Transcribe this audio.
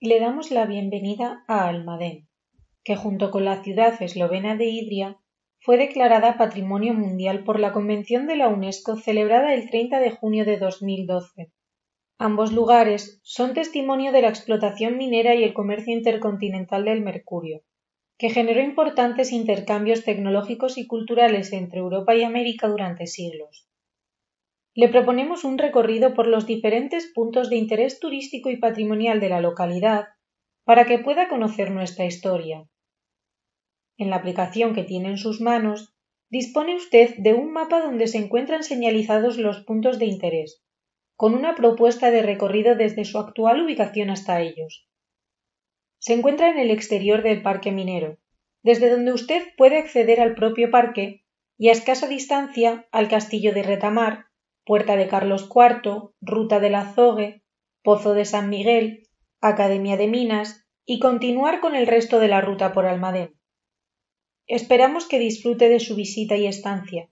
Le damos la bienvenida a Almadén, que junto con la ciudad eslovena de Idria fue declarada Patrimonio Mundial por la Convención de la UNESCO celebrada el 30 de junio de 2012. Ambos lugares son testimonio de la explotación minera y el comercio intercontinental del mercurio, que generó importantes intercambios tecnológicos y culturales entre Europa y América durante siglos. Le proponemos un recorrido por los diferentes puntos de interés turístico y patrimonial de la localidad para que pueda conocer nuestra historia. En la aplicación que tiene en sus manos, dispone usted de un mapa donde se encuentran señalizados los puntos de interés, con una propuesta de recorrido desde su actual ubicación hasta ellos. Se encuentra en el exterior del Parque Minero, desde donde usted puede acceder al propio parque y a escasa distancia al Castillo de Retamar Puerta de Carlos IV, Ruta del Azogue, Pozo de San Miguel, Academia de Minas y continuar con el resto de la ruta por Almadén. Esperamos que disfrute de su visita y estancia